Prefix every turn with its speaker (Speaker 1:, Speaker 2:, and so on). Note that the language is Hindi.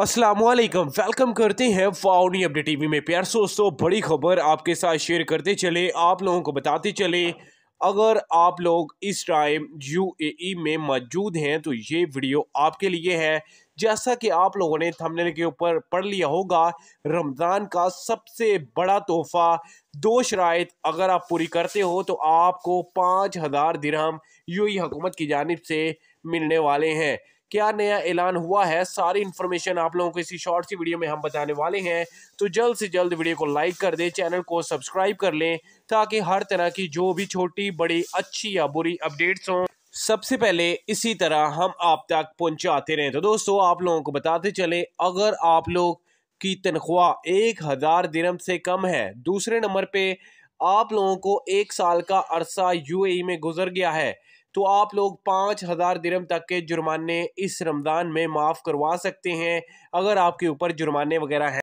Speaker 1: असलम वेलकम करते हैं फाउनी अपडेट टीवी में प्यार दोस्तों बड़ी खबर आपके साथ शेयर करते चले आप लोगों को बताते चले अगर आप लोग इस टाइम यूएई e में मौजूद हैं तो ये वीडियो आपके लिए है जैसा कि आप लोगों ने थंबनेल के ऊपर पढ़ लिया होगा रमज़ान का सबसे बड़ा तोहफा दो शरात अगर आप पूरी करते हो तो आपको पाँच हज़ार दिरहम यूएई हुकूमत की जानब से मिलने वाले हैं क्या नया ऐलान हुआ है सारी इन्फॉर्मेशन आप लोगों को इसी शॉर्ट सी वीडियो में हम बताने वाले हैं तो जल्द से जल्द वीडियो को लाइक कर दें चैनल को सब्सक्राइब कर लें ताकि हर तरह की जो भी छोटी बड़ी अच्छी या बुरी अपडेट्स हों सबसे पहले इसी तरह हम आप तक पहुंचाते रहें तो दोस्तों आप लोगों को बताते चलें अगर आप लोग की तनख्वाह एक हज़ार दिरम से कम है दूसरे नंबर पे आप लोगों को एक साल का अरसा यूएई में गुजर गया है तो आप लोग पाँच हज़ार दिरम तक के जुर्माने इस रमज़ान में माफ़ करवा सकते हैं अगर आपके ऊपर जुर्माने वगैरह हैं